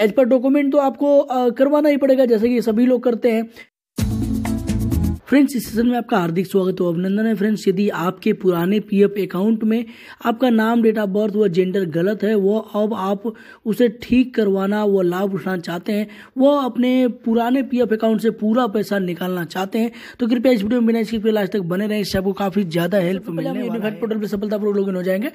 as per document तो आपको करवाना ही पड़ेगा जैसे कि सभी लोग करते हैं फ्रेंड्स इस सेशन में आपका हार्दिक स्वागत और अभिनंदन है फ्रेंड्स यदि आपके पुराने पीएफ अकाउंट में आपका नाम डेट ऑफ बर्थ व जेंडर गलत है वो अब आप उसे ठीक करवाना व लाभ उठाना चाहते हैं वो अपने पुराने पीएफ अकाउंट से पूरा पैसा निकालना चाहते हैं तो कृपया इस वीडियो में बिना इसके लास्ट तक बने रहें इससे आपको काफ़ी ज़्यादा हेल्प मिलेगा पोर्टल पर सफलतापूर्वक लॉग हो जाएंगे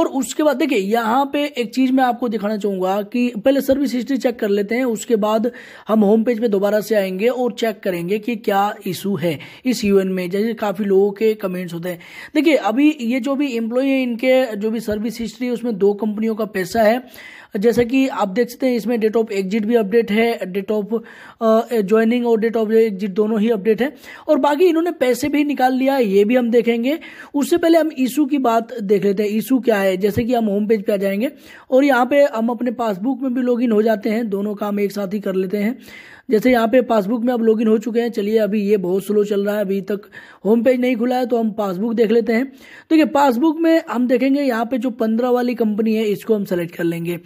और उसके बाद देखिए यहाँ पे एक चीज़ मैं आपको दिखाना चाहूँगा कि पहले सर्विस हिस्ट्री चेक कर लेते हैं उसके बाद हम होम पेज पर दोबारा से आएंगे और चेक करेंगे कि क्या इशू है हैं इस यूएन में जैसे काफ़ी लोगों के कमेंट्स होते हैं देखिए अभी ये जो भी एम्प्लॉय है इनके जो भी सर्विस हिस्ट्री है उसमें दो कंपनियों का पैसा है जैसा कि आप देख सकते हैं इसमें डेट ऑफ एग्जिट भी अपडेट है डेट ऑफ ज्वाइनिंग और डेट ऑफ एग्जिट दोनों ही अपडेट है और बाकी इन्होंने पैसे भी निकाल लिया ये भी हम देखेंगे उससे पहले हम इशू की बात देख लेते हैं इशू क्या है जैसे कि हम होम पेज पर आ जाएंगे और यहाँ पर हम अपने पासबुक में भी लॉग हो जाते हैं दोनों काम एक साथ ही कर लेते हैं जैसे यहाँ पे पासबुक में अब लॉग हो चुके हैं चलिए अभी ये बहुत स्लो चल रहा है अभी तक होम पेज नहीं खुला है तो हम पासबुक देख लेते हैं देखिए पासबुक में हम देखेंगे यहाँ पे जो पंद्रह वाली कंपनी है इसको हम सेलेक्ट कर लेंगे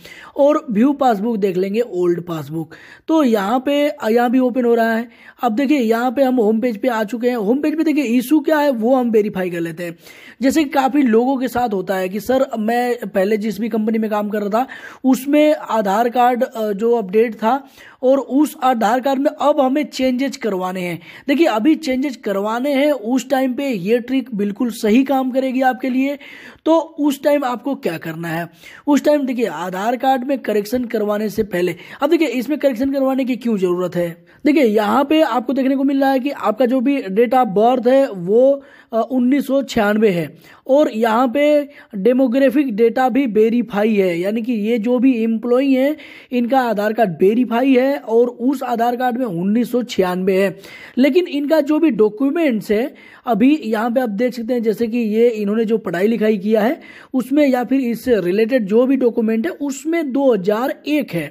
और व्यू पासबुक देख लेंगे ओल्ड पासबुक तो यहाँ पे यहाँ भी ओपन हो रहा है अब देखिए यहाँ पे हम होम पेज पे आ चुके हैं होम पेज पे देखिए इशू क्या है वो हम वेरीफाई कर लेते हैं जैसे काफ़ी लोगों के साथ होता है कि सर मैं पहले जिस भी कंपनी में काम कर रहा था उसमें आधार कार्ड जो अपडेट था और उस आधार कार्ड में अब हमें चेंजेज करवाने हैं देखिए अभी चेंजेज करवाने हैं उस टाइम पे ये ट्रिक बिल्कुल सही काम करेगी आपके लिए तो उस टाइम आपको क्या करना है उस टाइम देखिए आधार कार्ड में करेक्शन करवाने से पहले अब देखिए इसमें करेक्शन करवाने की क्यों जरूरत है देखिए यहाँ पे आपको देखने को मिल रहा है कि आपका जो भी डेट ऑफ बर्थ है वो उन्नीस है और यहाँ पे डेमोग्राफिक डेटा भी वेरीफाई है यानी कि ये जो भी एम्प्लॉई हैं इनका आधार कार्ड वेरीफाई है और उस आधार कार्ड में उन्नीस है लेकिन इनका जो भी डॉक्यूमेंट्स है अभी यहाँ पे आप देख सकते हैं जैसे कि ये इन्होंने जो पढ़ाई लिखाई किया है उसमें या फिर इससे रिलेटेड जो भी डॉक्यूमेंट है उसमें 2001 है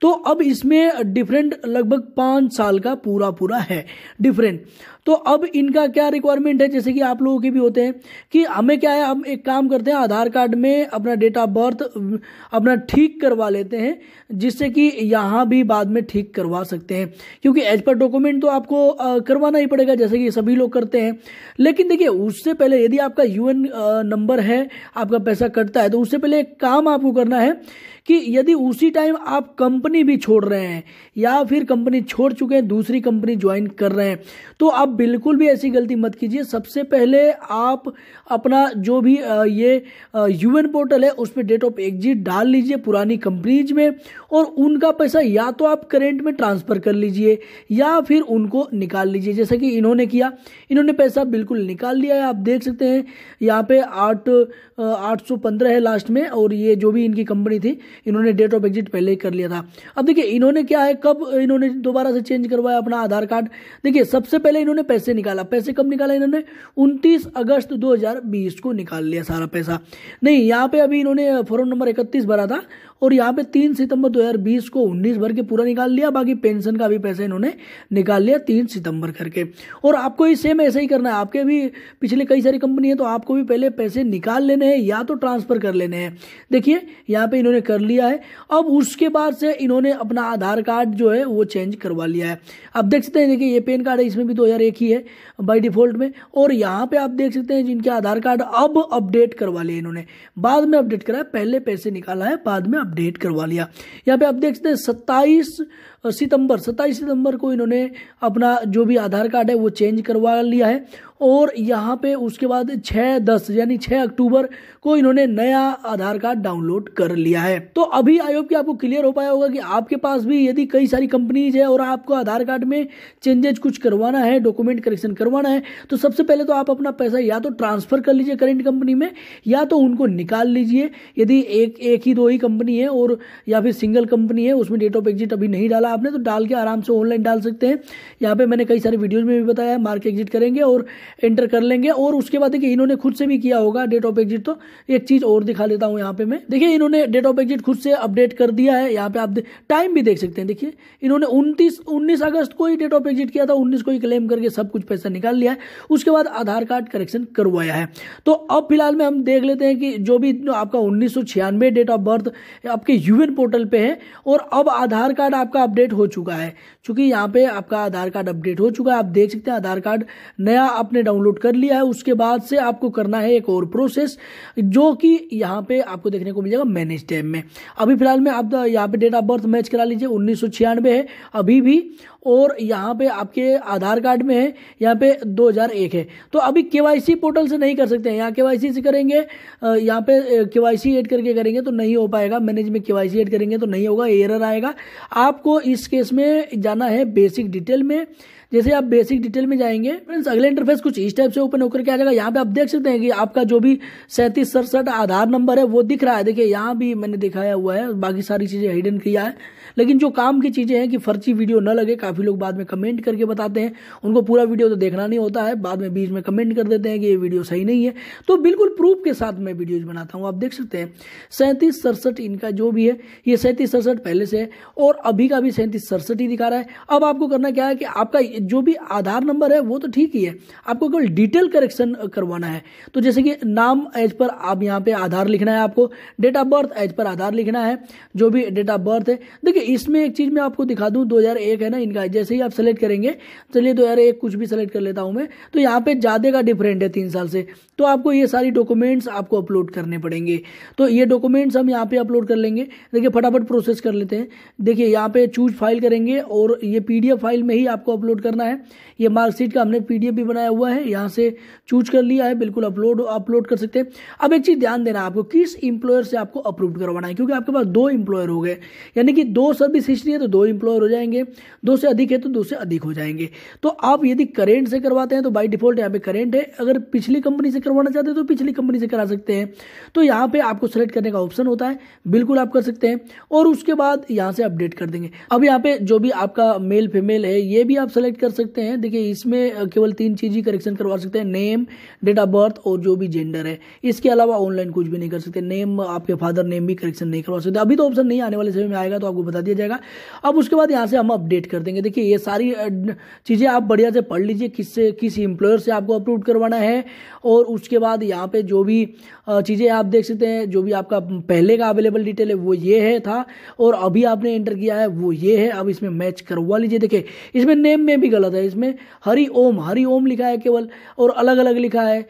तो अब इसमें डिफरेंट लगभग पाँच साल का पूरा पूरा है डिफरेंट तो अब इनका क्या रिक्वायरमेंट है जैसे कि आप लोगों के भी होते हैं कि हमें क्या है हम एक काम करते हैं आधार कार्ड में अपना डेट ऑफ बर्थ अपना ठीक करवा लेते हैं जिससे कि यहाँ भी बाद में ठीक करवा सकते हैं क्योंकि एज पर डॉक्यूमेंट तो आपको करवाना ही पड़ेगा जैसे कि सभी लोग करते हैं लेकिन देखिए उससे पहले यदि आपका यू नंबर है आपका पैसा कटता है तो उससे पहले एक काम आपको करना है कि यदि उसी टाइम आप कंपनी कंपनी भी छोड़ रहे हैं या फिर कंपनी छोड़ चुके हैं दूसरी कंपनी ज्वाइन कर रहे हैं तो आप बिल्कुल भी ऐसी गलती मत कीजिए सबसे पहले आप अपना जो भी ये यूएन पोर्टल है उसमें डेट ऑफ एग्जिट डाल लीजिए पुरानी कंपनीज में और उनका पैसा या तो आप करेंट में ट्रांसफर कर लीजिए या फिर उनको निकाल लीजिए जैसा कि इन्होंने किया इन्होंने पैसा बिल्कुल निकाल लिया है आप देख सकते हैं यहाँ पे आठ आठ सौ पंद्रह है लास्ट में और ये जो भी इनकी कंपनी थी इन्होंने डेट ऑफ एग्जिट पहले ही कर लिया था अब देखिए इन्होंने क्या है कब इन्होंने दोबारा से चेंज करवाया अपना आधार कार्ड देखिए सबसे पहले इन्होंने पैसे निकाला पैसे कब निकाला इन्होंने 29 अगस्त 2020 को निकाल लिया सारा पैसा नहीं यहाँ पे अभी इन्होंने फॉर्म नंबर 31 भरा था और यहाँ पे तीन सितंबर 2020 को 19 भर के पूरा निकाल लिया बाकी पेंशन का भी पैसा इन्होंने निकाल लिया तीन सितंबर करके और आपको ये सेम ऐसा ही करना है आपके भी पिछले कई सारी कंपनी है तो आपको भी पहले पैसे निकाल लेने हैं या तो ट्रांसफर कर लेने हैं देखिए यहाँ पे इन्होंने कर लिया है अब उसके बाद से इन्होंने अपना आधार कार्ड जो है वो चेंज करवा लिया है अब देख सकते हैं देखिए ये पेन कार्ड है इसमें भी दो हजार एक ही है बाई डिफॉल्ट में और यहाँ पे आप देख सकते हैं जिनके आधार कार्ड अब अपडेट करवा लिया इन्होंने बाद में अपडेट कराया पहले पैसे निकाला है बाद में अपडेट करवा लिया यहाँ पे आप देख सकते हैं सत्ताईस सितंबर सत्ताईस सितंबर को इन्होंने अपना जो भी आधार कार्ड है वो चेंज करवा लिया है और यहाँ पे उसके बाद छः दस यानी छः अक्टूबर को इन्होंने नया आधार कार्ड डाउनलोड कर लिया है तो अभी आई होप कि आपको क्लियर हो पाया होगा कि आपके पास भी यदि कई सारी कंपनीज है और आपको आधार कार्ड में चेंजेज कुछ करवाना है डॉक्यूमेंट करेक्शन करवाना है तो सबसे पहले तो आप अपना पैसा या तो ट्रांसफ़र कर लीजिए करेंट कंपनी में या तो उनको निकाल लीजिए यदि एक एक ही दो ही कंपनी है और या फिर सिंगल कंपनी है उसमें डेट ऑफ एग्जिट अभी नहीं डाला है आपने तो डाल के आराम से ऑनलाइन डाल सकते हैं यहाँ पे मैंने कई सारे वीडियोज़ में भी बताया है मार्क एग्जिट करेंगे और एंटर कर लेंगे और उसके बाद देखिए इन्होंने खुद से भी किया होगा डेट ऑफ एग्जिट तो एक चीज़ और दिखा देता हूँ यहाँ पे मैं देखिए इन्होंने डेट ऑफ एग्जिट खुद से अपडेट कर दिया है यहाँ पे आप टाइम भी देख सकते हैं देखिए इन्होंने उनतीस उन्नीस अगस्त को ही डेट ऑफ एग्जिट किया था उन्नीस को ही क्लेम करके सब कुछ पैसा निकाल लिया है उसके बाद आधार कार्ड करेक्शन करवाया है तो अब फिलहाल में हम देख लेते हैं कि जो भी आपका उन्नीस डेट ऑफ बर्थ आपके यूएन पोर्टल पे है और अब आधार कार्ड आपका अपडेट अपडेट हो चुका है क्योंकि यहाँ पे आपका आधार कार्ड अपडेट हो चुका है आप देख सकते हैं आधार कार्ड नया आपने डाउनलोड कर लिया है उसके बाद से आपको करना है एक और प्रोसेस जो कि यहाँ पे आपको देखने को मिलेगा मैनेज टैब में अभी फिलहाल में आप यहाँ पे डेट ऑफ बर्थ मैच करा लीजिए उन्नीस है अभी भी और यहाँ पे आपके आधार कार्ड में है यहाँ पे 2001 है तो अभी के पोर्टल से नहीं कर सकते हैं यहाँ के से करेंगे यहाँ पे के ऐड करके करेंगे तो नहीं हो पाएगा मैनेज में के ऐड करेंगे तो नहीं होगा एरर आएगा आपको इस केस में जाना है बेसिक डिटेल में जैसे आप बेसिक डिटेल में जाएंगे फ्रेंड्स अगले इंटरफेस कुछ इस टाइप से ओपन होकर के आ जाएगा यहाँ पे आप देख सकते हैं कि आपका जो भी सैंतीस सड़सठ आधार नंबर है वो दिख रहा है देखिए यहाँ भी मैंने दिखाया हुआ है बाकी सारी चीज़ें हिडन किया है लेकिन जो काम की चीज़ें हैं कि फर्ची वीडियो न लगे काफ़ी लोग बाद में कमेंट करके बताते हैं उनको पूरा वीडियो तो देखना नहीं होता है बाद में बीच में कमेंट कर देते हैं कि ये वीडियो सही नहीं है तो बिल्कुल प्रूफ के साथ मैं वीडियोज बनाता हूँ आप देख सकते हैं सैंतीस सड़सठ इनका जो भी है ये सैंतीस सड़सठ पहले से है और अभी का भी सैंतीस सड़सठ ही दिखा रहा है अब आपको करना क्या है कि आपका जो भी आधार नंबर है वो तो ठीक ही है आपको केवल डिटेल करेक्शन करवाना है तो जैसे कि नाम एज पर आप यहाँ पे आधार लिखना है आपको date of birth as per आधार लिखना है जो भी डेट ऑफ बर्थ है देखिए इसमें एक चीज़ मैं आपको दिखा दूँ दो है ना इनका जैसे ही आप सेलेक्ट करेंगे चलिए दो कुछ भी सेलेक्ट कर लेता हूँ मैं तो यहाँ पर ज़्यादा का डिफरेंट है तीन साल से तो आपको ये सारी डॉक्यूमेंट्स आपको अपलोड करने पड़ेंगे तो ये डॉक्यूमेंट्स हम यहाँ पे अपलोड कर लेंगे देखिए फटाफट प्रोसेस कर लेते हैं देखिए यहाँ पे चूज चूज फाइल करेंगे और ये पीडीएफ फाइल में ही आपको अपलोड करना है ये मार्कशीट का हमने पीडीएफ भी बनाया हुआ है यहाँ से चूज कर लिया है बिल्कुल अपलोड अपलोड कर सकते हैं अब एक चीज़ ध्यान देना आपको किस इंप्लॉयर से आपको अप्रूव करवाना है क्योंकि आपके पास दो इंप्लॉयर हो गए यानी कि दो सर्विस हिस्ट्री है तो दो इंप्लॉयर हो जाएंगे दो से अधिक है तो दो से अधिक हो जाएंगे तो आप यदि करेंट से करवाते हैं तो बाई डिफॉल्ट यहाँ पे करेंट है अगर पिछली कंपनी से करवाना चाहते हैं तो पिछली कंपनी से करा सकते हैं तो यहाँ पे आपको सेलेक्ट करने का ऑप्शन होता है बिल्कुल आप कर सकते हैं और उसके बाद यहाँ से अपडेट कर देंगे अब अब यहाँ पे जो भी आपका मेल फीमेल है ये भी आप सेलेक्ट कर सकते हैं देखिए इसमें केवल तीन चीज़ ही करेक्शन करवा सकते हैं नेम डेट ऑफ बर्थ और जो भी जेंडर है इसके अलावा ऑनलाइन कुछ भी नहीं कर सकते नेम आपके फादर नेम भी करेक्शन नहीं करवा सकते अभी तो ऑप्शन नहीं आने वाले समय में आएगा तो आपको बता दिया जाएगा अब उसके बाद यहाँ से हम अपडेट कर देंगे देखिए ये सारी चीज़ें आप बढ़िया से पढ़ लीजिए किससे किस एम्प्लॉयर से आपको अप्रूव करवाना है और उसके बाद यहाँ पे जो भी चीज़ें आप देख सकते हैं जो भी आपका पहले का अवेलेबल डिटेल है वो ये है था और अभी आपने एंटर किया है वो ये ये है अब इसमें मैच करवा लीजिए देखिए इसमें नेम में भी गलत है इसमें हरि ओम हरि ओम लिखा है केवल और अलग अलग लिखा है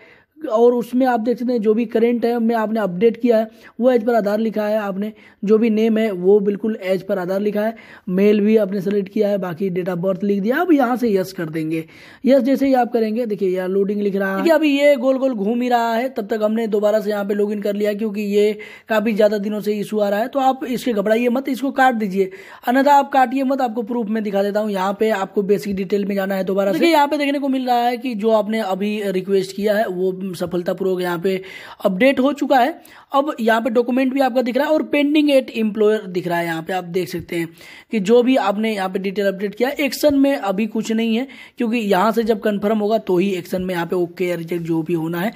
और उसमें आप देख सकते हैं जो भी करेंट है मैं आपने अपडेट किया है वो एज पर आधार लिखा है आपने जो भी नेम है वो बिल्कुल एज पर आधार लिखा है मेल भी आपने सेलेक्ट किया है बाकी डेट ऑफ बर्थ लिख दिया अब यहाँ से यस कर देंगे यस जैसे ही आप करेंगे देखिए यहाँ लोडिंग लिख रहा है देखिए अभी ये गोल गोल घूम ही रहा है तब तक हमने दोबारा से यहाँ पे लॉग कर लिया क्योंकि ये काफ़ी ज़्यादा दिनों से इशू आ रहा है तो आप इसके घबराइए मत इसको काट दीजिए अन्यथा आप काटिए मत आपको प्रूफ में दिखा देता हूँ यहाँ पे आपको बेसिक डिटेल में जाना है दोबारा से यहाँ पे देखने को मिल रहा है कि जो आपने अभी रिक्वेस्ट किया है वो सफलतापूर्वक यहाँ पे अपडेट हो चुका है अब यहाँ पे डॉक्यूमेंट भी आपका दिख रहा है और पेंडिंग एट एम्प्लॉयर दिख रहा है यहाँ पे आप देख सकते हैं कि जो भी आपने यहाँ पे डिटेल अपडेट किया एक्शन में अभी कुछ नहीं है क्योंकि यहाँ से जब कन्फर्म होगा तो ही एक्शन में यहाँ पे ओके या रिजेक्ट जो भी होना है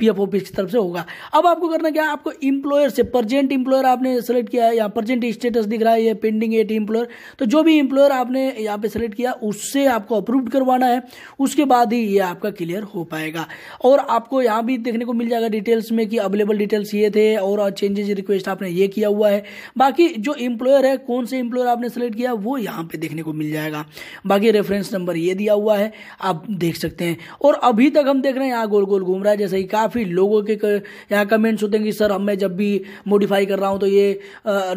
पी ऑफिस की तरफ से होगा अब आपको करना क्या आपको इम्प्लॉयर से प्रजेंट इम्प्लॉयर आपने सेलेक्ट किया है यहाँ प्रजेंट स्टेटस दिख रहा है ये पेंडिंग एट इम्प्लॉयर तो जो भी इम्प्लॉयर आपने यहाँ पे सेलेक्ट किया उससे आपको अप्रूव करवाना है उसके बाद ही ये आपका क्लियर हो पाएगा और आप आपको यहाँ भी देखने को मिल जाएगा डिटेल्स में कि अवेलेबल डिटेल्स ये थे और चेंजेज रिक्वेस्ट आपने ये किया हुआ है बाकी जो इम्प्लॉयर है कौन से इम्प्लॉयर आपने सेलेक्ट किया वो यहाँ पे देखने को मिल जाएगा बाकी रेफरेंस नंबर ये दिया हुआ है आप देख सकते हैं और अभी तक हम देख रहे हैं यहाँ गोल गोल घूम रहा है जैसे ही काफ़ी लोगों के यहाँ कमेंट्स होते हैं कि सर हमें जब भी मोडिफाई कर रहा हूँ तो ये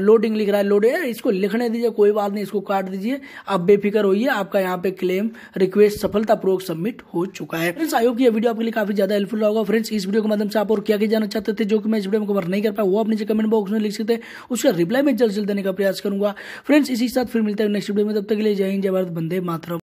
लोडिंग लिख रहा है लोडिंग इसको लिखने दीजिए कोई बात नहीं इसको काट दीजिए आप बेफिक्र होइए आपका यहाँ पे क्लेम रिक्वेस्ट सफलतापूर्वक सबमिट हो चुका है आयोग की वीडियो आपके लिए काफ़ी ज़्यादा हेल्पफुल खुला होगा फ्रेंड्स इस वीडियो के माध्यम से आप और क्या क्या जानना चाहते थे जो कि मैं इस वीडियो में कवर नहीं कर पाया वो आप नीचे कमेंट बॉक्स में लिख सकते हैं उसका रिप्लाई मैं जल्द जल्द देने का प्रयास करूंगा फ्रेंड्स इसी साथ फिर मिलता है नेक्स्ट वीडियो में तब तक के लिए जय हिंद जय भारत बंदे मात्र